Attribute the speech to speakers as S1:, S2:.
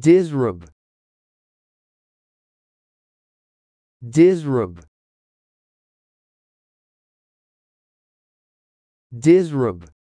S1: Disrobe. Disrobe. Disrobe.